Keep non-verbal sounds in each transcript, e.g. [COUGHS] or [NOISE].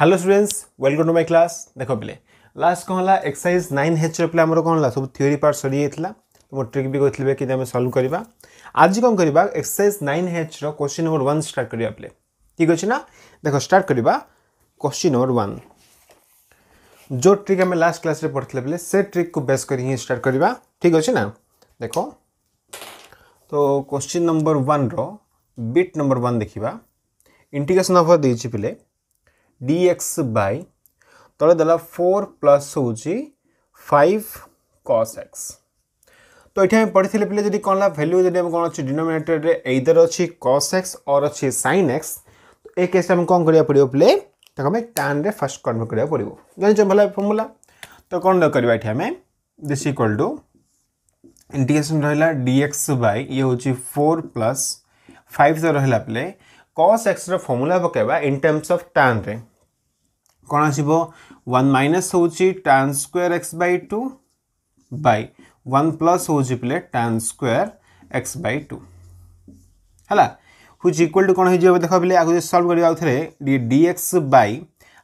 hello students welcome to my class देखो पे last कौन है एक्सरसाइज नाइन एच रहा कौन है सब थीओरी पार्ट सर जाता तुम ट्रिक भी कहते हैं कि आम सल्व करवा आज कौन करवा एक्सरसाइज नाइन एच रोश्चि नंबर वन स्टार्ट करवा पिले ठीक अच्छे ना देख स्टार्ट क्वेश्चन नंबर वन जो ट्रिक आम लास्ट क्लास में पढ़ते पे से ट्रिक को बेस् कर स्टार्ट करवा ठीक अच्छे ना देख तो question number one writ number one देखा इंटिकेसन अफर दे पिले डीएक्स बै तले दे फोर प्लस हूँ फाइव कस एक्स तो ये पढ़ी पे जी कौन भैल्यू जब कौन अच्छे डिनोमेटर एदर अच्छी कस एक्स और अच्छे सैन एक्स तो ये केस कौन कर पड़ो पे टन रे फास्ट कन्वे करा पड़ो जान भाला फर्मूला तो कौन करवा ये आम दिस इक्वल टू इंटिग्रेशन रहा डीएक्स बै ये हूँ फोर प्लस फाइव रहा पे कस एक्स रमुला पकड़ा इन टर्मस अफ टन कौन आस माइनस हूँ tan square x by two by one plus हूँ पे tan square x by two है हूज इक्वल टू कौन हो देख पे आगे जो सल्व करेंगे आउे डीएक्स बै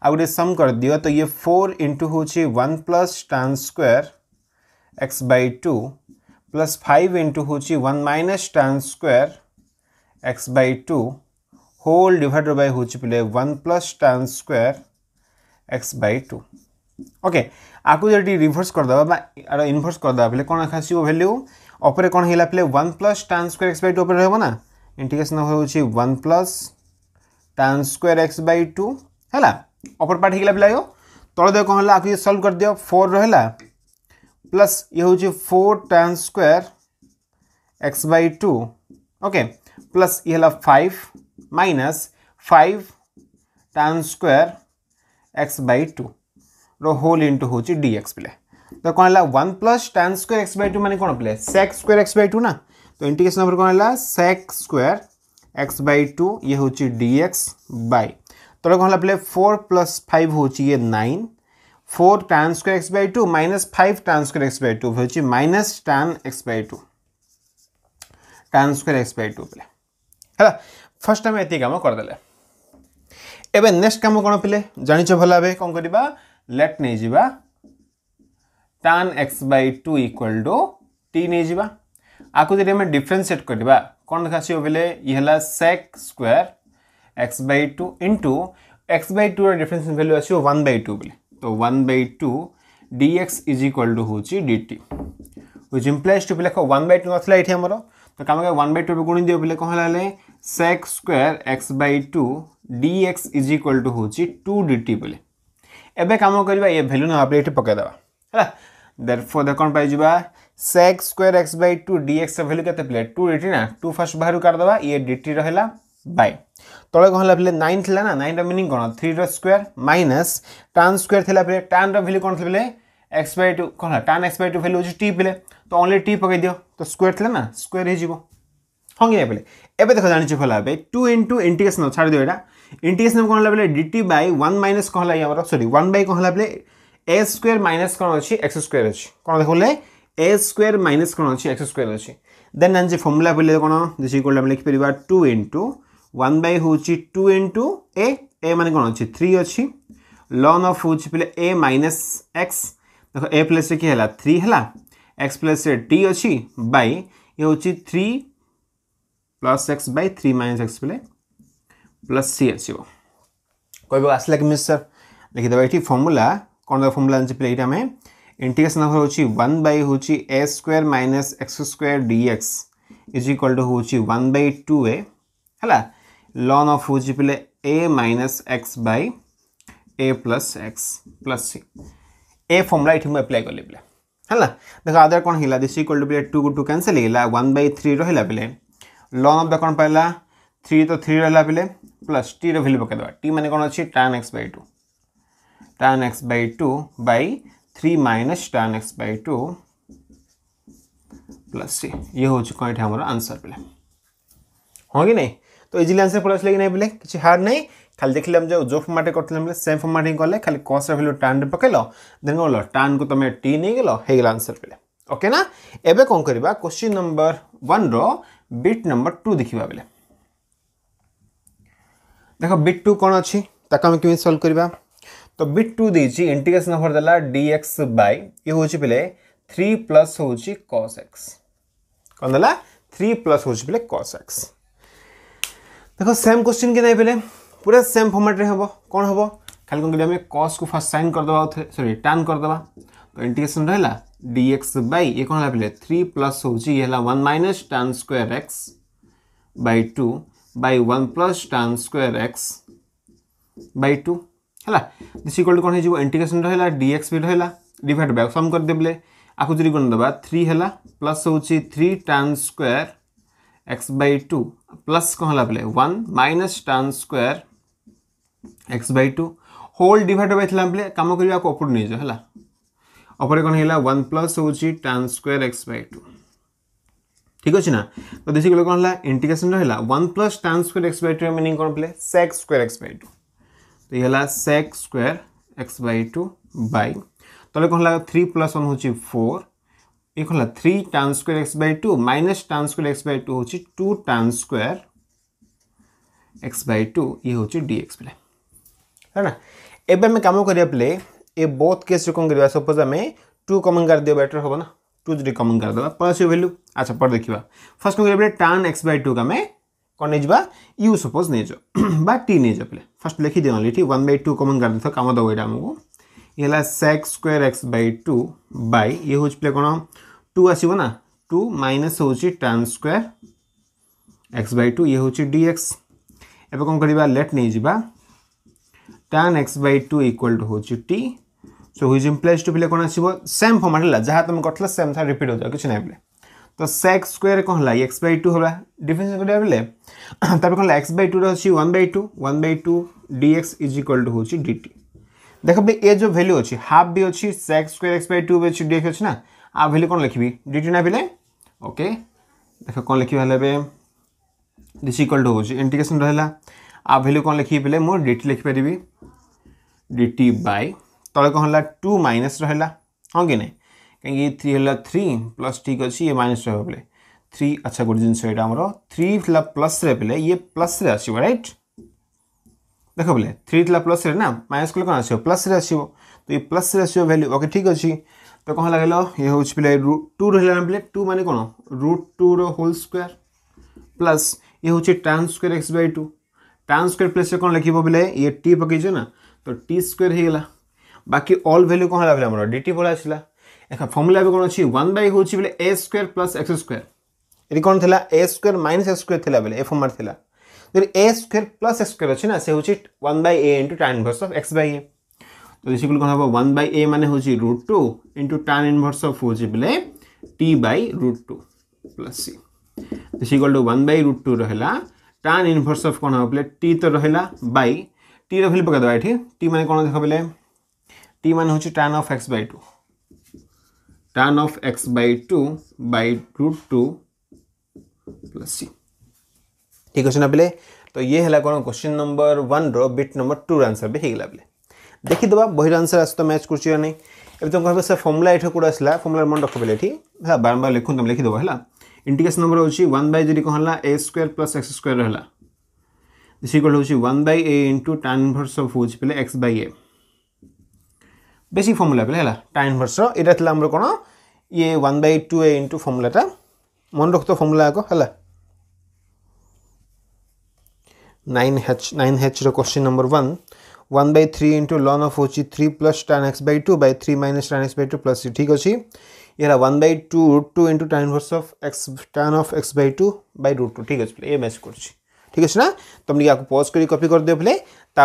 आ गए सम कर दि तो ये फोर इंटु हूँ one plus tan square x by two plus five into हूँ one minus tan square x by two whole divided by हूँ पे one plus tan square x by two okay आपको जब रिभर्स करदे inverse करदे बोले कौन आसो भैल्यू अपर कौन है बोले one plus tan square x by two अपने रोना इंटिग्रेसन होन plus tan square x by two है अपर पार्ट होगा पिला तल देव कौन है आपको सल्व कर दिया फोर रहा प्लस ये हूँ four tan square x by two okay plus ये five minus five tan square x by two whole into हूँ डीएक्स पे तो कौन है one plus tan square x by two मैंने कौन पे sec square x by two ना तो इंटिकेसन अपर कौन है sec square x by two ये हूँ डीएक्स बै तो कौन पे फोर प्लस फाइव हूँ ये nine four tan square x by two minus five tan square x by two हूँ minus tan x by two tan square x by two पे है फर्स्ट आम ये कम करदे ଏବେ ନେକ୍ସଟ କାମ କ'ଣ ପିଲେ ଜାଣିଛ ଭଲ ଭାବେ କ'ଣ କରିବା ଲେଟ୍ ନେଇଯିବା tan x by two equal to t ନେଇଯିବା ଆକୁ ଯଦି ଆମେ ଡିଫରେନ୍ସିଏଟ୍ କରିବା କ'ଣ ଦେଖାସିବ ବୋଲେ ଇଏ ହେଲା sec square x by two into x by ଟୁର ଡିଫରେନ୍ସ ଭାଲ୍ୟୁ ଆସିବ ୱାନ୍ ବାଇ ଟୁ ବୋଲେ ତ one by two d x is equal to ହେଉଛି d t which implies to ପିଲା ୱାନ୍ ବାଇ ଟୁ ନଥିଲା ଏଠି ଆମର ତ କାମ ୱାନ୍ ବାଇ ଟୁ ଗୁଣି ଦିଅ ବୋଲେ କ'ଣ ହେଲା ହେଲେ sec square x by two dx is equal to होची 2dt बोले एबे काम करबा ये वैल्यू ना आपले एठी पके दबा हला देयरफॉर द कोन पाई जबा sec square x by 2 dx रा वैल्यू ना 2 फर्स्ट बाहर कर दबा ये dt रहला बाय तळे कहला प्ले 9 थिला ना 9 रा मीनिंग कोन 3 माइनस tan स्क्वायर थिला प्ले tan रा वैल्यू कोन थिले x by 2 कहला tan x by 2 वैल्यू होची t प्ले तो ओनली टी पकई दियो तो स्क्वायर थिला ना स्क्वायर हे जीवो হঙ্গে পেলে এবে দেখো জানিছো খোলা হবে टू ইন্টু ইন্টিগ্রেসন ছাড়ি দিও ইন্টিগ্রেসন କ'ଣ ହେଲା ବେଲେ d t by one minus କ'ଣ ହେଲା ଆମର ସରି ୱାନ୍ ବାଇ କ'ଣ ହେଲା ବେଲେ ଏ ସ୍କୋୟାର ମାଇନସ୍ କ'ଣ ଅଛି ଏକ୍ସ ସ୍କୋୟାର ଅଛି କ'ଣ ଦେଖଲେ ଏ ସ୍କୋୟାର ମାଇନସ୍ କ'ଣ ଅଛି ଏକ୍ସ ସ୍କୋୟାର ଅଛି ଦେନ୍ ଆମେ ଯେ ଫର୍ମୁଲା ବୋଲେ କ'ଣ ଦିଶ ଇକ୍ୱାଲ୍ ଆମେ ଲେଖିପାରିବା ଟୁ ଇଣ୍ଟୁ ୱାନ୍ ବାଇ ହେଉଛି ଟୁ ଇଣ୍ଟୁ ଏ ଏ ମାନେ କ'ଣ ଅଛି ଥ୍ରୀ ଅଛି লন অফ হচ্ছে পেলে এ মাইনাস এক্স দেখো এ প্লেসে কি হল থ্রি হল এক্স প্লেসে টি অছি বাই ইয়ে হচ্ছে three plus x by three minus x পেলে प्लस सी आस कह आसला केमी सर लिखिदेव ये फर्मूला कौन दे फर्मूला जानते ये आम इंटीग्रेसन हो वन बै हूँ a square minus x square dx is equal to हूँ वन बै टू ए है लन अफ हूँ पे a minus x by a plus x plus c a formula ये मुझे एप्लाय कली पे है देख आदर कौन है दिस इक्वाल टू पे टू को टू कैनसल होगा वन बै थ्री रहा पे लन अफ कौन पाला थ्री तो थ्री रहा पे प्लस टी भैल्यू पकईदेवा टी मान कौन अच्छी tan x by two tan x by two by three minus tan x by two plus c ये हूँ कौन ये आंसर पे हाँ कि नहीं तो इजिली आंसर पलस लगे ना बोले किसी हार्ड नहीं खाली देखिले जो जो फर्माट करते सेम फर्माट कले खाली कस भैल्यू टान पकड़ देन कौन टान को तुम टी नहीं गल हो आंसर पे ओके ना एवं कौन करवा question number one writ number two देखा बोले देख बिट टू कौन अच्छी ताकू आम सल्व करवा तो बिट टू दे इंटिग्रेसन अफर देला डी एक्स ये हूँ पे थ्री प्लस हूँ कस एक्स कौन देला थ्री प्लस हूँ पे कस एक्स देख सेम क्वेश्चन कि नहीं पे पूरा सेम फर्माट्रे हम कौन हम खाली कौन करें कस को फास्ट सैन करदे सरी टर्न करदे तो इंटिग्रेसन रहा डीएक्स एक्स बै ये कौन है थ्री प्लस हूँ ये one minus tan square x by two by 1 plus tan square x by 2 ହେଲା ଦିସ୍ ଇକ୍ୱାଲ୍ ଟୁ କ'ଣ ହେଇଯିବ ଇଣ୍ଟିଗ୍ରେସନ୍ ରହିଲା ଡିଏକ୍ସ ବି ରହିଲା ଡିଭାଇଡ୍ ବ୍ୟାକ୍ ସମ୍ କରିଦେଲେ ଆକୁ ଯଦି କ'ଣ ଦେବା ଥ୍ରୀ ହେଲା ପ୍ଲସ୍ ହେଉଛି three tan square x by two plus କ'ଣ ହେଲା ବୋଲେ one minus tan square x by two whole divided by ଥିଲା ବୋଲେ କାମ କରିବା ଆକୁ ଅପରୁ ନେଇଯିବ ହେଲା ଅପରେ କ'ଣ ହେଲା ୱାନ୍ ପ୍ଲସ୍ ହେଉଛି tan square x by two ঠিক আছে না তো দেশি গুলো কোন হলা ইন্টিগ্রেশন রহিলা 1 plus tan square x by 2 meaning কোন প্লে sec স্কয়ার x বাই 2 তো এই হলা sec square x by 2 by তাহলে কোন হলা 3 প্লাস 1 হচ্ছে 4 এই হলা 3 tan square x by 2 minus tan square x by 2 হচ্ছে 2 tan স্কয়ার x বাই 2 ये হচ্ছে dx প্লে है ना एबे हमें काम करिया प्ले ए बोथ केस रे कोन करिया सपोज हमें 2 कॉमन कर दियो बेटर होबो ना टू जो कमन करदे यू भैल्यू अच्छा पर देखा फर्स्ट कौन कर टान एक्स बै टू को आम कौन नहीं यू सपोज नहीं टी नहींज पे लिखी लिखीदे ये वन बै टू कमन करदे कम दबा आमको ये sec square x by two by ये हूँ पे कौन टू आसो ना टू माइनस हूँ टान स्क्वेयर एक्स बै टू ये हूँ डी एक्स एवं कौन करवा लेट नहीं जा tan x by two equal to हूँ t so which implies to পিলে কোণ আসব সেম ফর্মাট হল যা তুমি করলে সেম তা রিপিট হয়ে যাও কিছু নাই বলে তো সেক্স স্কোয়ার কোণ হল এক্স বাই টু হল ডিফরেন্স করা বেলে তারপরে কোণ হল এক্স বাই টু অছি one by two one by two dx is equal to হচ্ছে ডিটি দেখ ভাই এ যে ভ্যালু অছি হাফ বি অছি sec square x by two বি অছি ডিএক্স অছি না আ ভ্যালু কোণ লিখবি ডিটি না বেলে ওকে দেখ কোণ লিখবি হলে বে দিস ইকুয়াল টু হচ্ছে ইন্টিগ্রেসন রহলা আ ভ্যালু কোণ লিখি বেলে মু ডিটি লিখিপারি ডিটি বাই तले कौन है टू माइनस रहा हाँ कि ना कहीं थ्री है थ्री प्लस ठीक अच्छे ये माइनस रहा बोले थ्री अच्छा गोटे जिन थ्री थी प्लस बोले ये प्लस आसो रईट देख बोले थ्री थी प्लस ना माइनस कले कौन आस प्लस आसो तो ये प्लस आस्यू ओके ठीक अच्छे तो कौन लगे ये हूँ पे रुट टू रहा बोले टू मान कौन root two whole square plus ये हूँ tan square x by two tan square plus कौन लिखे बोले ये टी पकईना ना तो टी स्क्वयर होगा ବାକି ଅଲ୍ ଭ୍ୟାଲ୍ୟୁ କ'ଣ ହେଲା ବୋଲେ ଆମର ଡି ଟି ପଳେଇ ଆସିଲା ଏଖା ଫର୍ମୁଲା ଏବେ କ'ଣ ଅଛି ୱାନ୍ ବାଇ ହେଉଛି ବୋଲେ a square plus x square ଏଠି କ'ଣ ଥିଲା a square minus x square ଥିଲା ବୋଲେ ଏ ଫର୍ମାଟ୍ ଥିଲା ଯଦି a square plus x square ଅଛି ନା ସେ ହେଉଛି one by a into tan inverse of x by a ତ ବେସିକାଲି କ'ଣ ହେବ ୱାନ୍ ବାଇ ଏ ମାନେ ହେଉଛି root two into tan inverse of ହେଉଛି ବୋଲେ t by root two plus c equal to one by root two ରହିଲା tan inverse of କ'ଣ ହେବ ବୋଲେ ଟି ତ ରହିଲା ବାଇ ଟି ର ଭ୍ୟାଲ୍ୟୁ ପକାଇଦେବା ଏଠି ଟି ମାନେ କ'ଣ ଦେଖ ବୋଲେ टी मान हूँ tan of x by two tan of x by two by root two plus c ठीक अच्छे ना पे तो ये है कौन question number one writ number two answer भी होगा बोले देखीदे बहर आंसर आस तो मैच तो कर नहीं तुम कह सर फर्मुला ये कौन आसला फर्मुला मन रख बोले ये हाँ बारंबार लिखुन तुम तो लिखिदेव है इंटिग्रेसन नंबर हो वन बै जी कौन है a square plus x square है this equal one by a into tan inverse of हो x by a basic formula बोले হল টাইম ইনভর্সর এটা লা আমার কোণ ইয়ে one by two a into ফর্মুলাটা মনে রক্ত ফর্মুলা আগ হল নাইন হেচ নাইন হেচর question one by three into ln of हूँ three plus tan x by two by three minus tan x by two plus ठीक अच्छे तो यहाँ one by two root two into tan inverse of x tan of x by two by root two ठीक अच्छे ये match कर ठीक अच्छे ना तुम टी पज कर कपी करदे बोले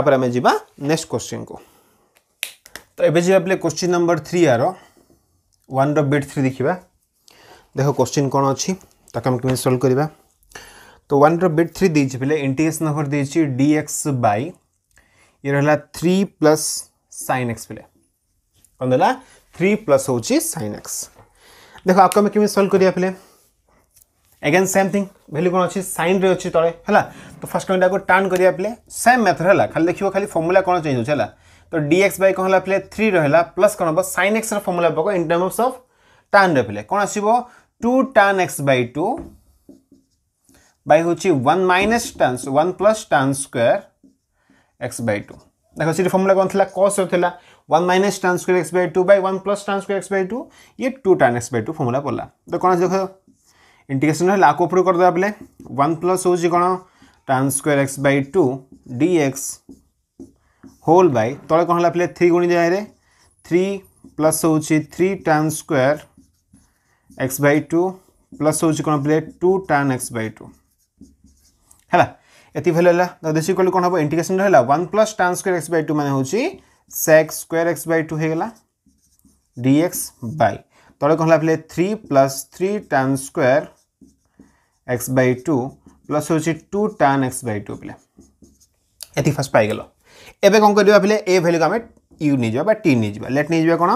आम जा नेक्स्ट क्वेश्चन को तो एवं जी आप क्वेश्चन नंबर थ्री यार वन रिट थ्री देखा देख क्वेश्चन कौन अच्छी आम कमी सल्व करवा तो वन रिट थ्री दे पे इंटीग्रेसन नंबर दे डी एक्स बै ये रहा थ्री प्लस सैन एक्स पे कौन देला थ्री प्लस हूँ सैन एक्स देख आपको आम कमी सल्व करवा पे एगेन सेम थिंग भैल्यू कौन अच्छी सैन रे अच्छी तले है तो फास्ट आम टाण करवा पे सेम मेथड है खाली देखिए खाली फर्मुला कौन चेंज होगा तो dx by कौन है 3 रहला प्लस कौन हम sin x रो फॉर्मूला पको इन टर्म्स ऑफ tan रे कौन आसीबो 2 tan x by 2 by होची 1 minus tan 1 plus tan square x by 2 देखो सीरी फॉर्मूला कौन थला cos रो थला 1 minus tan square x by 2 by 1 plus tan square x by 2 ये 2 tan x by 2 formula पला तो कौन देखो इंटीग्रेशन है आको ऊपर करदे बोले 1 प्लस हूँ कौन tan square x by 2 dx whole by তলে কোণ হল পিলে থ্রি গুণি যায় থ্রি প্লস হচ্ছে three tan square x by two plus হচ্ছে কোণ পিলে two tan x by two হল এত ভ্যালু হল দেশি কলে কোণ হব ইন্টিগ্রেসন হল one plus tan square x by two মানে হচ্ছে sec square x by two হয়ে গেল ডিএক্স বাই তলে কোণ হল পিলে three plus three tan square x by two plus হচ্ছে two tan x by two পিলে এত ফার্স্ট পাইগল এবে কম করা পিলে এ ভ্যালুকে আমি ইউ নিয়ে যা বা টি নিয়ে যা লেট নিয়ে যা কোণ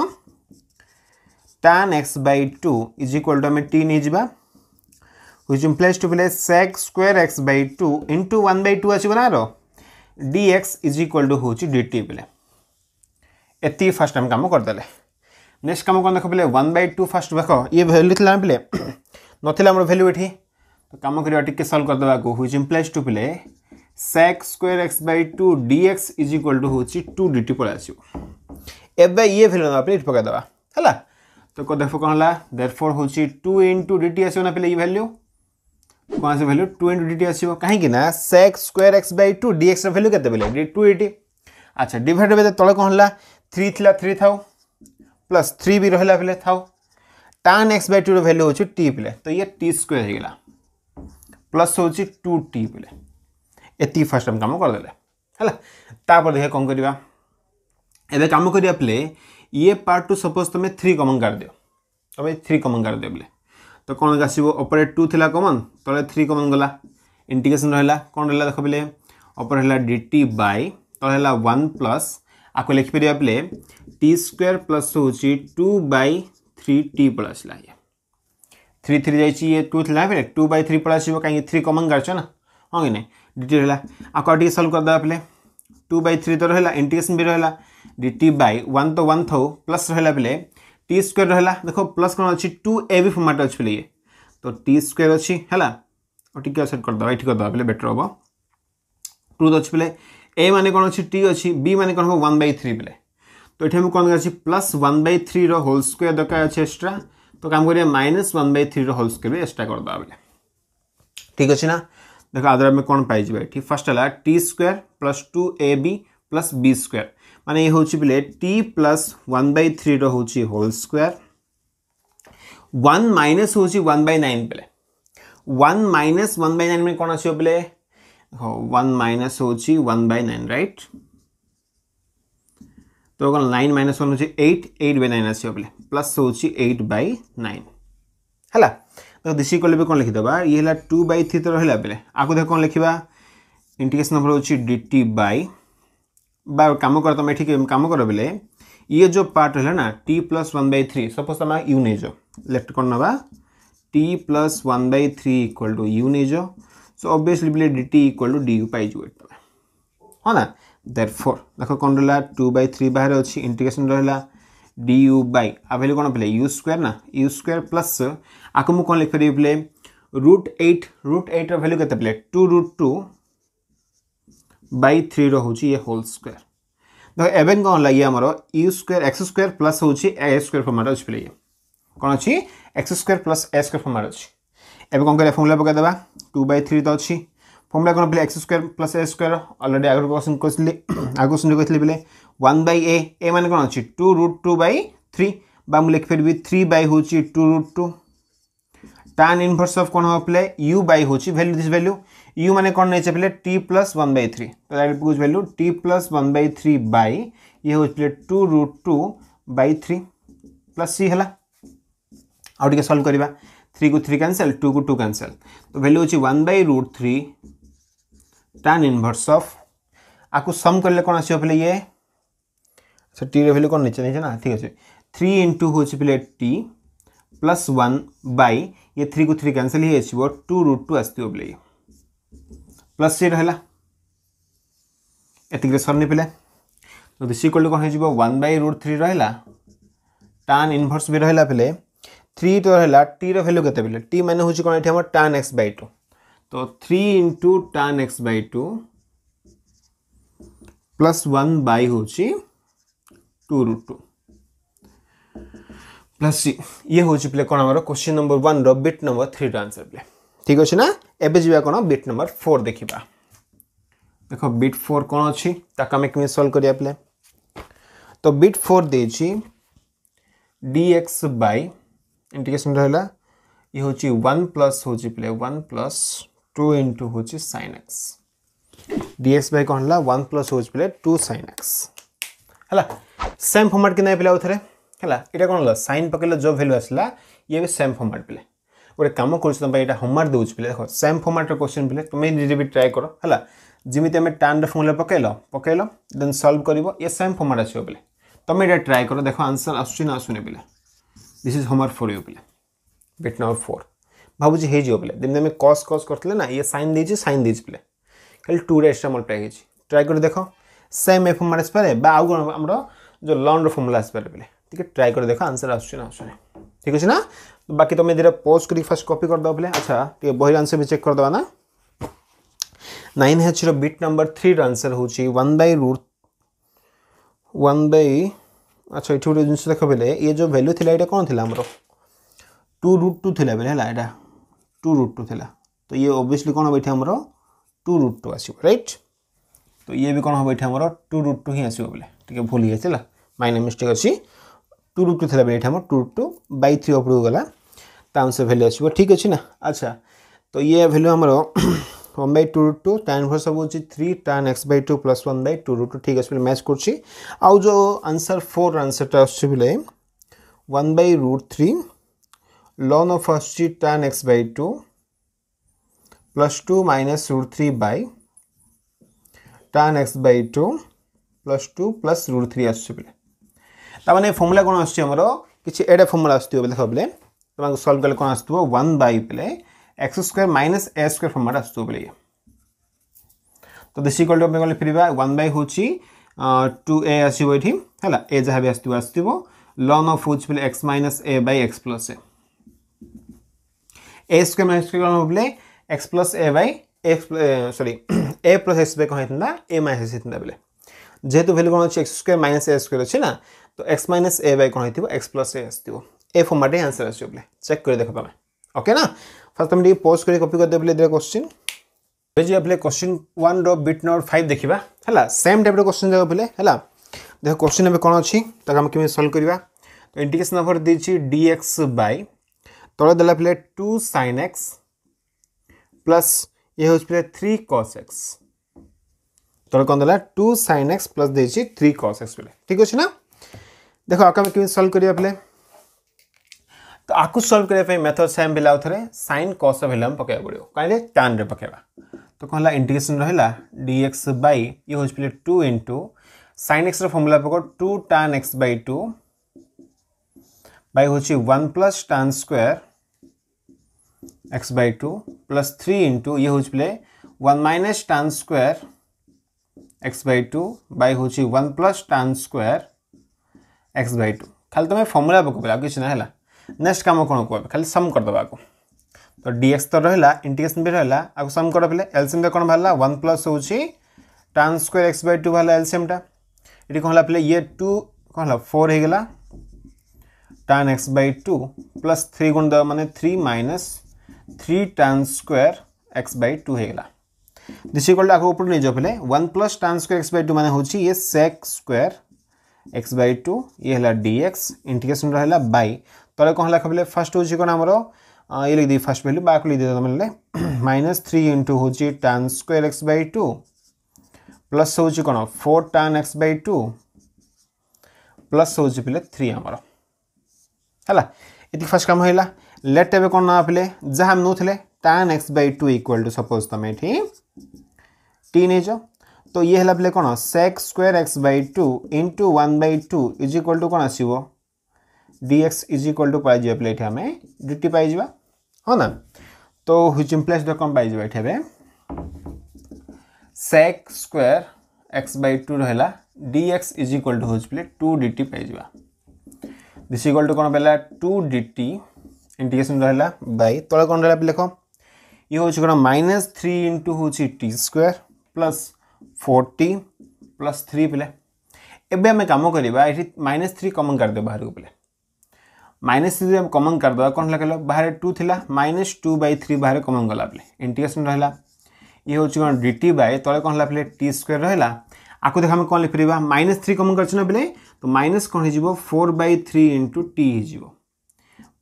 tan x by 2 is equal to हमें t निजबा which implies to play sec square x by 2 into 1 by 2 आसी बना रो dx is equal to होची dt बोले एती फर्स्ट टाइम काम कर देले नेक्स्ट काम कोन देखो बोले 1 by 2 फर्स्ट देखो ये वैल्यू थिला बोले नथिला हमर वैल्यू एठी तो काम करिया टिके सॉल्व कर देबा को व्हिच इंप्लाइज टू प्ले sec square x by 2 dx is equal to two d पळा आसीबो एबे ये भेलु ना प्लेट पका दबा हला तो को देखो कौन होला देयरफॉर होची 2 into dt आसीबो ना पहले ये वैल्यू कौन से वैल्यू 2 into dt आसीबो काहे कि ना sec square x by 2 dx रा वैल्यू केते बेले 280 अच्छा डिवाइड बे तळे कौन होला 3 थिला 3 थाउ प्लस 3 भी रहला था थाउ tan x by 2 रा वैल्यू होची t तो ये t स्क्वायर हो गेला प्लस होची 2t एति फर्स्ट टाइम कम करदे है देखे कौन करवा ए कम करने ये पार्ट टू सपोज तुम्हें थ्री कमन गार दि तुम थ्री कमन गार दि बोले तो कौन आसो अपरेट टू थी कमन तले थ्री कमन गला इंटिकेसन रहा कौन रहा देख बोले अपर है डी टी बै तेल वन प्लस आपको लिखिपर बोले टी स्क्वेर प्लस हो टू बै थ्री टी पलसा ये थ्री थ्री जाए टू थी टू बै थ्री पलस कहीं थ्री कमन गार्च ना हाँ कि नहीं dt ରହିଲା ଆଉ କ'ଣ ଟିକେ ସଲ୍ଭ କରିଦେବା ପିଲେ ଟୁ ବାଇ ଥ୍ରୀ ତ ରହିଲା ଇଣ୍ଟିଗ୍ରେସନ୍ ବି ରହିଲା ଡି ଟି ବାଇ ୱାନ୍ ତ ୱାନ୍ ଥାଉ ପ୍ଲସ୍ ରହିଲା ପିଲେ ଟି ସ୍କୋୟାର ରହିଲା ଦେଖ ପ୍ଲସ୍ କ'ଣ ଅଛି ଟୁ ଏ ବି ଫର୍ମାଟ୍ ଅଛି ପିଲେ ଇଏ ତ ଟି ସ୍କୋୟାର ଅଛି ହେଲା ଆଉ ଟିକେ ସେଟ୍ କରିଦେବା ଏଠି କରିଦେବା ପିଲେ ବେଟର୍ ହେବ ଟୁ ଅଛି ପିଲେ ए मान कौन अच्छी टी अच्छी बी मान कौन हम वन बै थ्री बोले तो ये कौन अच्छे प्लस वन बै थ्री रोल स्क्वेयर दरकार अच्छे एक्सट्रा तो कम कर माइनस वन बै थ्री रोल स्क्वेयर भी एक्सट्रा करदे बोले ठीक अच्छे ना देख आदर आम कौन पाई एटी फास्ट है t square plus two a b plus b square मान ये हूँ बिल्कुल t plus one by three रोच होल स्क् वन माइनस हूँ वन बै नाइन बेले one minus one by nine में कौन आस बोले वन माइनस हूँ वन बै नाइन रईट तो कौन नाइन माइनस वन हो नाइन आस प्लस हूँ एट बै नाइन है ତାକୁ ଦିଶିକି କଲେ ବି କ'ଣ ଲେଖିଦେବା ଇଏ ହେଲା ଟୁ ବାଇ ଥ୍ରୀ ତ ରହିଲା ବେଲେ ଆକୁ ଦେଖ କ'ଣ ଲେଖିବା ଇଣ୍ଟିଗ୍ରେସନ୍ ଆମର ହେଉଛି ଡି ଟି ବାଇ ବା କାମ କର ତୁମେ ଏଠି କାମ କର ବେଲେ ଇଏ ଯେଉଁ ପାର୍ଟ ରହିଲା ନା t plus one by three suppose ତୁମେ ୟୁ ନେଇଯାଅ ଲେଫ୍ଟ କ'ଣ ନେବା t plus one by three equal to u ନେଇଯାଅ ସୋ ଅବଭିୟସ୍ଲି ବେଲେ d t equal to d u ପାଇଯିବ ଏଠି ତୁମେ ହଁ ନା ଦେର୍ ଫୋର୍ ଦେଖ କ'ଣ ରହିଲା ଟୁ ବାଇ ଥ୍ରୀ ବାହାରେ ଅଛି ଇଣ୍ଟିଗ୍ରେସନ୍ ରହିଲା ଡି ୟୁ ବାଇ ଆଭେଲି କ'ଣ ପିଲେ ୟୁ ସ୍କୋୟାର ନା ୟୁ ସ୍କୋୟାର ପ୍ଲସ୍ आपको मुझे कौन लिख बोले root eight root eight value के बोले two root two by three रोच ये होल स्क् देख एवं कौन लगे आम आमर u square x square plus हो स्क्वयर फर्माट अच्छे बोले ये कौन अच्छी x square plus a square format अच्छे एवं कौन कर फर्मुला पकईदे टू बै थ्री तो अच्छी फर्मुला कौन पे x square plus a square already आगे क्वेश्चन करी [COUGHS] आगे क्वेश्चन कही बोले वन बै ए मैंने कौन अच्छी two root two by three बा मुझे लिखिपरि थ्री बै हूँ two root two tan inverse of कौन हम पले u by होची value this value u माने नहीं चपले t plus one by three तो that will value t plus one by three by ये हो चपले two root two by three plus c हला आउट के सॉल्व थ्री को थ्री कैंसल टू को टू कैंसल तो भैल्यू अच्छे one by root three tan inverse of आपको सम कले कौन आस पे ये अच्छा टी भैल्यू कौन नीचे नीचे ना ठीक अच्छे थ्री इंटू हूँ पहले टी प्लस वन बै ये थ्री को थ्री कैंसिल ही आसो टू रुट टू आसो प्लस सी रहा एतिक सरनी पे तो दिस इक्वल कौन हो वन रुट थ्री रहा टान इनभर्स भी रहा पे थ्री तो रहा टी रैल्यू के पे टी मान हूँ कौन ये टान एक्स बै टू तो three into tan x by two plus one by हूँ two root two plus c ये हूँ पे कौन आम question number one writ number three answer पे ठीक अच्छे ना एवं जी कौन बिट नंबर फोर देखा देख बिट फोर कौन अच्छी ताकि सल्व करा पे तो बिट फोर दे डीएक्स बाय रहा ये हूँ वन प्लस हूँ पे वन प्लस टू इंटु हूँ सैन एक्स डीएक्स बै कौन वन प्लस हो पे टू सैन एक्स है सेम फर्माट कि पे आउ थे ହେଲା ଏଇଟା କ'ଣ ହେଲା ସାଇନ୍ ପକେଇଲେ ଯେଉଁ ଭ୍ୟାଲ୍ୟୁ ଆସିଲା ଇଏ ବି ସେମ୍ ଫର୍ମାଟ୍ ପିଲା ଗୋଟେ କାମ କରୁଛି ତୁମ ପାଇଁ ଏଇଟା ହୋମୱାର୍କ ଦେଉଛି ପିଲା ଦେଖ ସେମ୍ ଫର୍ମାଟ୍ର କୋଶ୍ଚିନ୍ ପିଲା ତୁମେ ନିଜେ ବି ଟ୍ରାଏ କର ହେଲା ଯେମିତି ଆମେ ଟାନ୍ର ଫର୍ମୁଲା ପକେଇଲ ପକେଇଲ ଦେନ୍ ସଲ୍ଭ କରିବ ଇଏ ସେମ୍ ଫର୍ମାଟ୍ ଆସିବ ପିଲା ତୁମେ ଏଇଟା ଟ୍ରାଏ କର ଦେଖ ଆନ୍ସର୍ ଆସୁଛି ନା ଆସୁନି ପିଲା this is homework for you ପିଲା ବେଟ୍ ନମ୍ବର ଫୋର୍ ଭାବୁଛି ହେଇଯିବ ପିଲା ଯେମିତି ଆମେ କସ୍ କସ୍ କରିଥିଲେ ନା ଇଏ ସାଇନ୍ ଦେଇଛି ସାଇନ୍ ଦେଇଛି ପିଲା ଖାଲି ଟୁରେ ଏକ୍ସଟ୍ରା ମଲ୍ଟିପ୍ଲାଏ ହେଇଛି ଟ୍ରାଏ କରି ଦେଖ ସେମ୍ ଏ ଫର୍ମାଟ୍ ଆସିପାରେ ବା ଆଉ କ'ଣ ଆମର ଯେଉଁ ଲନ୍ର ଫର୍ମୁଲା ଆସିପାରେ ପିଲା ଟିକେ ଟ୍ରାଏ କରି ଦେଖ ଆନ୍ସର୍ ଆସୁଛି ନା ଆସୁନି ଠିକ୍ ଅଛି ନା ବାକି ତୁମେ ଦୁଇଟା ପୋଜ୍ କରିକି ଫାର୍ଷ୍ଟ କପି କରିଦେବ ବୋଲେ ଆଚ୍ଛା ଟିକେ ବହିର ଆନ୍ସର୍ ବି ଚେକ୍ କରିଦେବା ନା ନାଇନ୍ ଏଚ୍ର ବିଟ୍ ନମ୍ବର ଥ୍ରୀର ଆନ୍ସର୍ ହେଉଛି one by root one by ଆଚ୍ଛା ଏଠି ଗୋଟେ ଜିନିଷ ଦେଖ ବେଲେ ଇଏ ଯେଉଁ ଭ୍ୟାଲ୍ୟୁ ଥିଲା ଏଇଟା କ'ଣ ଥିଲା ଆମର ଟୁ ରୁଟ୍ ଟୁ ଥିଲା ବେଲେ ହେଲା ଏଇଟା ଟୁ ରୁଟ୍ ଟୁ ଥିଲା ତ ଇଏ ଓବିୟସଲି କ'ଣ ହେବ ଏଠି ଆମର ଟୁ ରୁଟ୍ ଟୁ ଆସିବ ରାଇଟ୍ ତ ଇଏ ବି କ'ଣ ହେବ ଏଠି ଆମର ଟୁ ରୁଟ୍ ଟୁ ହିଁ ଆସିବ ବେଲେ ଟିକେ ଭୁଲ ହେଇଯାଇଛି ହେଲା ମାଇନା ମିଷ୍ଟେକ୍ ଅଛି टू रुट टू थी बेट आम two root two by three उपरक गला तो आंसर भैल्यू आसो ठीक अच्छे ना अच्छा तो ये भैल्यू आमर one by two root two tan four सब होती three tan x by two plus one by two root two ठीक अच्छे मैच कर जो आंसर फोर आंसरटा आस one root three ln of आस tan x by two plus two minus root three by tan x by two plus two plus root three आस ତାମାନେ formula କ'ଣ ଆସୁଛି ଆମର କିଛି ଏଇଟା ଫର୍ମୁଲା ଆସୁଥିବ ବୋଲେ ଦେଖ ବୋଲେ তোমাকে সলভ কলে কোণ আসতো ওয়ান বাই পেলে x square minus a square ফর্মটা আসতো বলে তো দেশি কল আমি গেলে ফিরবা ওয়ান বাই হচ্ছে টু এ আসব এটি হল এ যা বি আসব আসব লন অফ হচ্ছে বলে x minus a by x plus a a square minus square কোণ বলে x plus a by x sorry a plus x by কোণ হয়েছিল এ মাইনাস হয়েছিল বলে যেহেতু ভ্যালু কোণ হচ্ছে x square minus a square আছে না ତ ଏକ୍ସ ମାଇନସ୍ ଏ ବାଇ କ'ଣ ହେଇଥିବ ଏକ୍ସ ପ୍ଲସ୍ ଏ ଆସିଥିବ ଏ ଫର୍ମାଟ୍ରେ ଆନ୍ସର୍ ଆସିବ ବୋଲେ ଚେକ୍ କରି ଦେଖ ତୁମେ ଓକେ ନା ଫାର୍ଷ୍ଟ ତୁମେ ଟିକେ ପୋଜ୍ କରି କପି କରିଦେବ ବୋଲେ ଏଥିରେ କ୍ୱେଶ୍ଚିନ୍ ଏବେ ଯିବା ବୋଲେ କ୍ୱେଶ୍ଚିନ୍ ୱାନ୍ର ବିଟ୍ ନମ୍ବର ଫାଇଭ୍ ଦେଖିବା ହେଲା ସେମ୍ ଟାଇପ୍ର କ୍ୱେଶ୍ଚିନ୍ ଯାକ ବୋଲେ ହେଲା ଦେଖ କ୍ୱେଶ୍ଚିନ୍ ଏବେ କ'ଣ ଅଛି ତାକୁ ଆମେ କେମିତି ସଲ୍ଭ କରିବା ତ ଇଣ୍ଡିକେସନ୍ ଅଫର୍ ଦେଇଛି ଡି ଏକ୍ସ ବାଇ ତଳେ ଦେଲା ପିଲେ ଟୁ ସାଇନ୍ ଏକ୍ସ ପ୍ଲସ୍ ଇଏ ହେଉଛି ପିଲେ ଥ୍ରୀ କସ୍ ଏକ୍ସ ତଳେ କ'ଣ ଦେଲା ଟୁ ସାଇନ୍ ଏକ୍ସ ପ୍ଲସ୍ ଦେଇଛି ଥ୍ରୀ କସ୍ ଏକ୍ସ ବୋଲେ ଠିକ୍ ଅଛି ନା देखो आक आम कमी सल्व करा पे तो आपको सल्व करने मेथड सेम पे आउ थे सैन कस भेल पकड़ पड़ो कहीं टन रे पकेबा तो कहला इंटिग्रेसन रहा डीएक्स बै ये हूँ पे टू इंटु सैन एक्सर फर्मूला पक two tan x by two by हूँ one plus tan square x by plus three into ये हूँ पे one minus tan square x by two by हूँ एक्स बै टू खाली तुम फर्मूला पकड़ आगे किसी ना है नेक्स्ट कम कौन कह खाली सम करदे आपको तो डीएक्स तो रहा इंटीग्रेसन भी रहा आपको सम कर पे एलसीएम कौन बाहर वन प्लस हो टान एक्स बै टू बाहर एलसीएमटा ये कौन पे ये टू कौन है फोर होगा tan x by two plus three गुण दे मैंने three minus three tan square x by two होगा दिस इक्वल टू आपको ऊपर नहीं जाओ पे one plus tan square x by two मैंने ये sec square x by two ये डीएक्स इंटिग्रेसन रहा बै तले कौन है कहले फास्ट हूँ कौन आमर ये लिखदी फास्ट भैल्यू बाक लिखदी तुम माइनस थ्री इंटू हूँ tan square x by two plus हूँ कौन फोर टान एक्स बै टू प्लस हूँ पे थ्री आमर है ये फास्ट कम है लेट एवं कौन ना पे जहाँ नौ tan x by two equal to suppose तुम ये टी नहीं तो ये है कौन sec square x by two into one by two is equal to कौन आसो dx इज इक्वाल टू पाइबा पे ये आम dt पाई हाँ ना तो ह्विच इम्प्लेस द कौन पाइबा ये sec square x by two रहा डीएक्स इज इक्वाल टू हूँ टू डी टी पाइबा दिस इक्वाल टू कौन पाला टू डी टी इंटीग्रेसन रहा बै तले कौन रहा लिख ये हूँ कौन माइनस थ्री इंटु हूँ t square plus forty plus three पे एवं आम कम करवा माइनस थ्री कमन करदे बाहर को पे माइनस थ्री कमन करदे कौन है कह बाहर टू थी माइनस टू बै थ्री बाहर कमन गला पे रहा ये हूँ कौन डी टी बाय तले कौन है टी स्क्वेयर रहा आपको देखा आम कौन लिखिपर माइनस थ्री कमन कर पे तो माइनस कौन हो four by three into t हो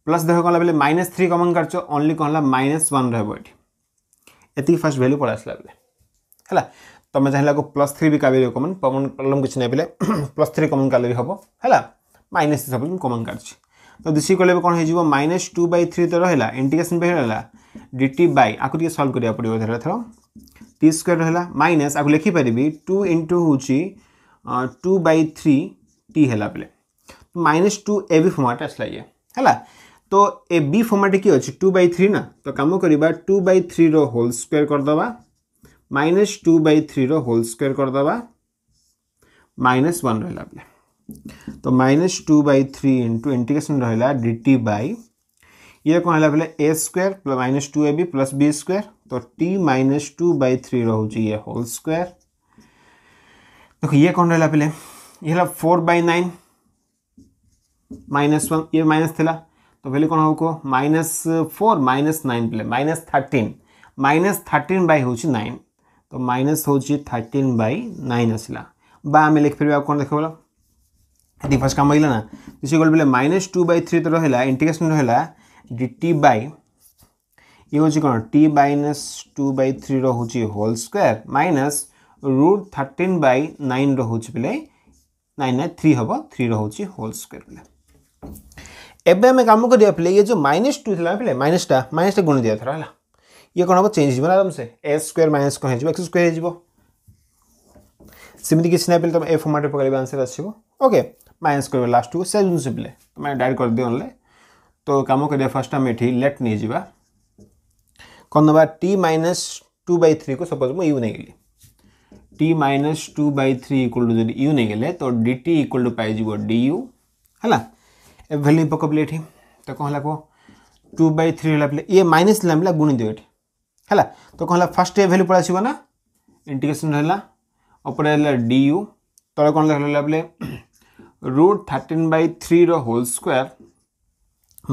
प्लस देख कौन बोले माइनस थ्री कमन कर माइनस वन रोटी फास्ट भैल्यू पलैसला बोले है तुम चाहिए प्लस थ्री भी काढ़ कमन कमन प्रोब्लम किसी ना पे प्लस थ्री कमन काले भी हम है माइनस हिसाब कमन काढ़ी तो दिशी कले कौन हो माइनस टू बै थ्री तो रहा इंटिग्रेसन रहा डी टी बै आपको सल्व करा पड़ो थर थर टी स्क्वयर रहा माइनस आपको लिखिपर टू इंटू हूँ टू बै थ्री टी है minus two a b format आसला ये है तो ए बी फर्माट किए अच्छे टू बै थ्री ना तो कम करवा टू बै थ्री रोल स्क्वयर करदे माइनस टू बै थ्री रोल स्क्वे करदे माइनस वन रहा तो minus two by three into integration रहा डी टी बै ये कौन है बोले a square minus two a b plus b square तो t minus two by three रोचे ये होल स्क्वे देख ये कौन रहा तो बोले ये four by nine minus one ये माइनस थी तो बोले कौन हो माइनस फोर माइनस नाइन बोले minus thirteen minus thirteen by हूँ नाइन तो माइनस हो थर्टीन बै नाइन आसला आम लिखिपर कौन देखा ये फर्स्ट कम रहा ना तो सी गल माइनस टू बै थ्री तो रहा इंटिग्रेसन रहा डी टी बै ये हूँ कौन t minus two by three रोच whole square minus root thirteen by nine रोच बोले नाइन नाइन थ्री हम थ्री रोच होल स्क्वयर बोले एवं आम कम करवा पे ये जो माइनस टू थी पे माइनसटा माइनसटा गुण दिया थर है ये कौन हम चेज हो आराम से ए स्क् माइनस कौन हो स्क्र होमती किसी ना पहले तुम ए फर्माटे पकड़े आंसर आसो ओके माइनस कर लास्ट को सेवन सीम्पले तुम डायरेक्ट कर दिव तो कम कर फास्ट आम ये लेफ्ट नहीं जा कौन ना t minus two by three को सपोज मुझ यू नहींगली t minus two by three equal to जो यू नहींगले तो डी टी इक्वल टू पाइव डीयू है भैल्यू पकड़े ये तो कौन कह टू बै थ्री पे ये माइनस लाइन गुणी देव ये ହେଲା ତ କ'ଣ ହେଲା ଫାର୍ଷ୍ଟ ଏ ଭ୍ୟାଲ୍ୟୁ ପଳେଇ ଆସିବ ନା ଇଣ୍ଟିଗ୍ରେସନ୍ ହେଲା ଉପରେ ହେଲା ଡି ୟୁ ତଳେ କ'ଣ ହେଲା ବୋଲେ ରୁଟ୍ ଥାର୍ଟିନ୍ ବାଇ ଥ୍ରୀର ହୋଲ୍ ସ୍କୋୟାର୍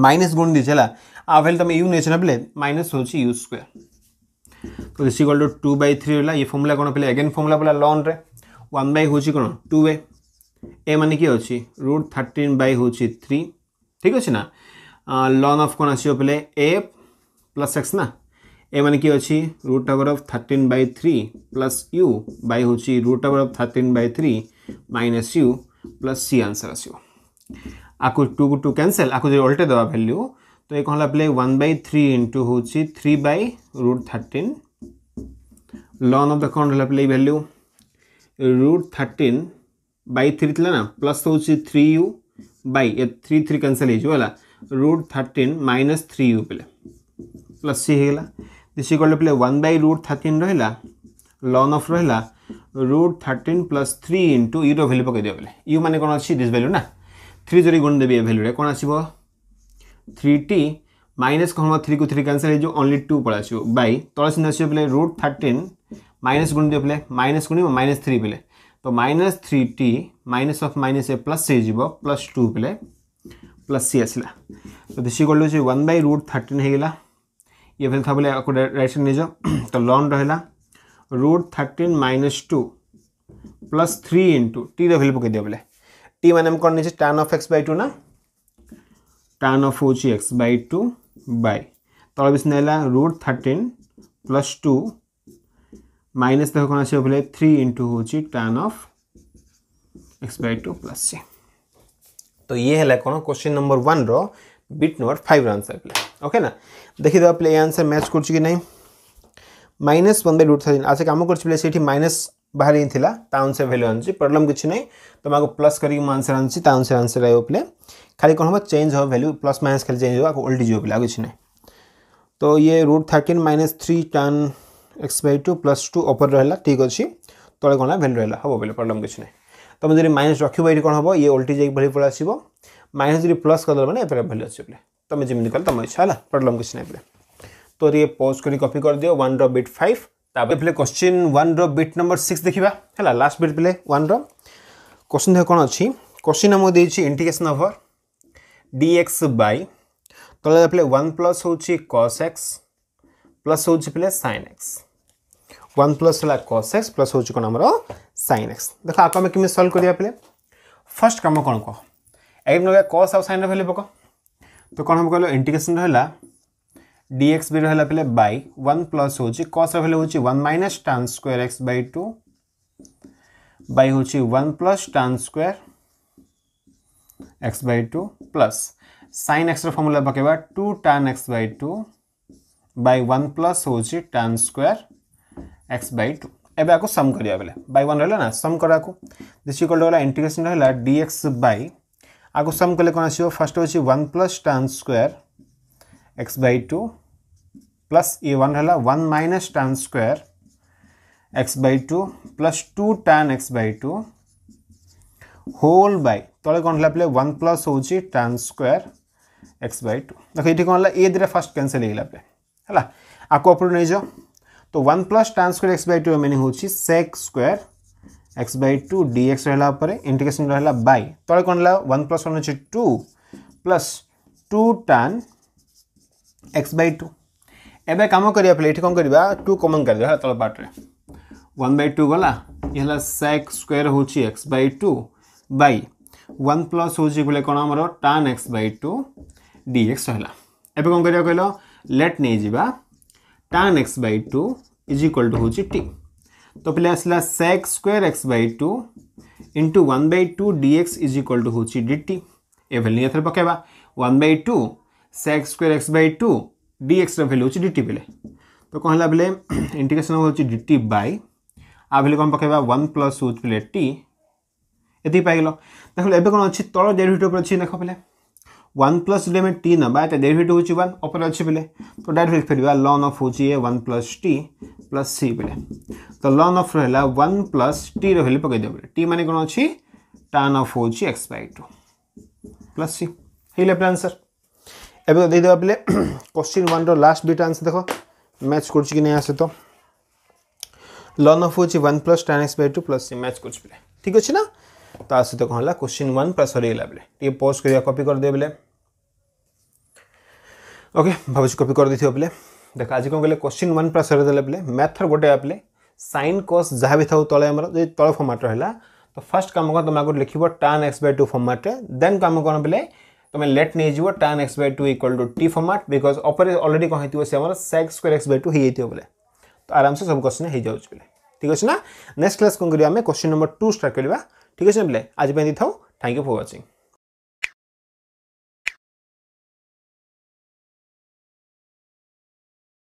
ମାଇନସ୍ ଗୁଣ ଦେଇଛି ହେଲା ଆ ଭ୍ୟାଲ୍ୟୁ ତୁମେ ୟୁ ନେଇଛ ନା ବୋଲେ ମାଇନସ୍ ହେଉଛି ୟୁ ସ୍କୋୟାର୍ ତ this equal to two by three ହେଲା ଏ ଫର୍ମୁଲା କ'ଣ ପିଲା ଏଗେନ୍ ଫର୍ମୁଲା ପିଲା ଲନ୍ରେ ୱାନ୍ ବାଇ ହେଉଛି କ'ଣ ଟୁ ଏ ଏ ମାନେ କିଏ ଅଛି ରୁଟ୍ ଥାର୍ଟିନ୍ ବାଇ ହେଉଛି ଥ୍ରୀ ଠିକ୍ ଅଛି ନା ଲନ୍ ଅଫ୍ କ'ଣ ଆସିବ ବୋଲେ ଏ ପ୍ଲସ୍ ଏକ୍ସ ନା ए मान किए अच्छी root over of thirteen by three plus u by हूँ root over of thirteen by three minus u plus c answer आसो आपको टू को टू कैनसल आपको जो अल्टे दवा भैल्यू तो ये कौन पे वन बै थ्री इंटू हूँ three by root thirteen ln of the कौन पे value root thirteen by three थी ना प्लस हूँ three u by three three cancel हो root thirteen minus three u पे प्लस सी होगा दिशी equal to one by root thirteen रहा लन अफ रहा root thirteen plus three into ईर भैल्यू पकईदे बोले यू मैंने कौन अच्छी दिस भैल्यू ना थ्री जो गुण देवी ए भैल्यूरे कौन आसो थ्री टी माइनस कह थ्री को थ्री कैनसल हो ओनली टू पल आस बै तल चिन्ह आस बोले रुट थर्टीन माइनस गुण दिए बोले माइनस गुण माइनस थ्री बोले तो minus three t minus of minus a plus हो प्लस टू बोले प्लस सी आसला तो this equal one by root thirteen होगा ये था बोले राइट साइड निज तो लन रहा root thirteen minus two plus three into t value पकई दिव बोले टी मान कौन नहीं टान अफ एक्स बै टू ना टान अफ हूँ एक्स बै टू बै तल विषय है root thirteen plus two minus देख कौन आसो बोले थ्री इंटू हूँ tan of x by two plus c तो ये है कौन question number one writ number five answer okay ना देखीद प्ले आंसर मैच कर माइनस वन रुट थर्टिन आसे कम कर माइनस बाहर बाहरी अनुसार भैल्यू आनुच्छी प्रोब्लम कि ना तुमको प्लस करके आंसर आनुच्छी अनुसार आंसर आए प्ले खाली कौन हम चेंज हम भैल्यू प्लस माइनस खाली चेंज हो उल्टी जीव पे कि तो ये root thirteen minus three tan x by two plus two अपर रहा ठीक अच्छे तेल तो कौन भैल्यू रहा हम बोले प्रोब्लम कि ना तुम जब माइनस रखे कौन हम ये उल्टी जाइए भाई पलि आस माइनस जब प्लस करदे मैंने भैल्यू अच्छे तुम जमी कल तुम इच्छा है प्रॉब्लम किसी ना तो ये पोज कर कपी कर दियो वन रिट फाइव तापर question one writ number six देखा है लास्ट बिट पे वन रोश्चिन देख कौन अच्छी क्वेश्चन आम देखिए इंटिकेसन अफर डी एक्स बै तले पहले वन प्लस हूँ कस एक्स प्लस हूँ पे सैन एक्स वन प्लस है कस एक्स प्लस हूँ कौन आम सैन एक्स देख आपको आम कमी सल्व करवा पहले फर्स्ट कम कौन कह एक कस आउ सैन भैल्यू पक तो कौन हम कहल इंटिग्रेसन रहा डीएक्स भी रहा पे बै वन प्लस हो कस भैल्यू हूँ one minus tan square x by two by हूँ one plus tan square x by two plus San x रमुला पकड़ा two tan x by two by one plus हूँ tan square x by two एवं आपको सम करा बेले by one रहा ना सम करा दिस इक्वल टू इंटिग्रेसन रहा डीएक्स बै आगे सम कले कौन आसो फास्ट हो one plus tan square x by two plus ये वन है one minus tan square x by two plus two tan x by two whole by तले कौन है वन प्लस हो टान स्क्वेर एक्स बै टू देख ये कौन है ए दिन फास्ट कैनसल होगा आपको अपने नहीं जाओ तो one plus tan square x by two meaning sec square x by two dx रहा इंटिग्रेसन रहा बै तले कौन रहा वन प्लस वन अच्छे two plus two tan x by two एवं कम करने ये कौन करवा टू कमन कर दिया तल पार्ट्रे वन बै टू गला ये sec sec x by two by one plus हूँ कौन आम टान एक्स बै टू डीएक्स रहा एवं कौन कर लेट नहीं जा tan x by two is equal to हूँ टी तो पहले आसला sec square x by two into one by two dx is equal to हूँ डी टी ए भैल्यू एथर पकेबा one by two sec square x by two dx value हूँ d t बेले तो कौन है बेले इंटीग्रेसन हूँ डी टी बै आ भैल्यू कौन पकेवा वन प्लस हूँ पहले टी ये पाइल देख ए कौन अच्छी तल डेरिवेटिव अच्छी देख पहले वन प्लस जो टी ना तो डेरिवेट हूँ वन अपर अच्छे पे तो डायरेक्ट फेर लन अफ हूँ ये one plus t plus c पे तो लन अफ रहा वन प्लस टी रही पकईदे बोले टी मान कौन अच्छी टान अफ हूँ x by two plus c हो अपना आंसर एवं देदेव पे क्वेश्चन वन रास्ट दुईटा आंसर देख मैच कर नहीं आसे तो लन अफ हूँ one plus tan x by two plus c match कर ठीक अच्छे ना ତା ସହିତ କ'ଣ ହେଲା କୋଶ୍ଚିନ୍ ୱାନ୍ ପୁରା ସରିଗଲା ବେଲେ ଟିକେ ପୋଜ୍ କରିବା କପି କରିଦେବେ ବେଲେ ଓକେ ଭାବୁଛି କପି କରିଦେଇଥିବ ବେଲେ ଦେଖ ଆଜି କ'ଣ କହିଲେ କୋଶ୍ଚିନ୍ ୱାନ୍ ପୁରା ସରିଦେଲେ ବେଲେ ମ୍ୟାଥର ଗୋଟେ ଆପ୍ଲେ ସାଇନ୍ କସ୍ ଯାହା ବି ଥାଉ ତଳେ ଆମର ଯଦି ତଳ ଫର୍ମାଟ୍ ରହିଲା ତ ଫାର୍ଷ୍ଟ କାମ କ'ଣ ତୁମେ ଆଗରୁ ଲିଖିବ ଟାନ୍ ଏକ୍ସ ବାଇ ଟୁ ଫର୍ମାଟ୍ରେ ଦେନ୍ କାମ କ'ଣ ବେଲେ तुम लेट नहीं जीव tan x by two equal to t format because अपर अलरेडी कहीं थी से आम sec square x by two हो बोले तो आराम से सब क्वेश्चन हो जाए ठीक अच्छे ना नेक्स्ट क्लास कौन करें क्वेश्चन नंबर टू स्टार्ट करवा ठीक है सिंपल है आज मैं थी था थैंक यू फॉर वॉचिंग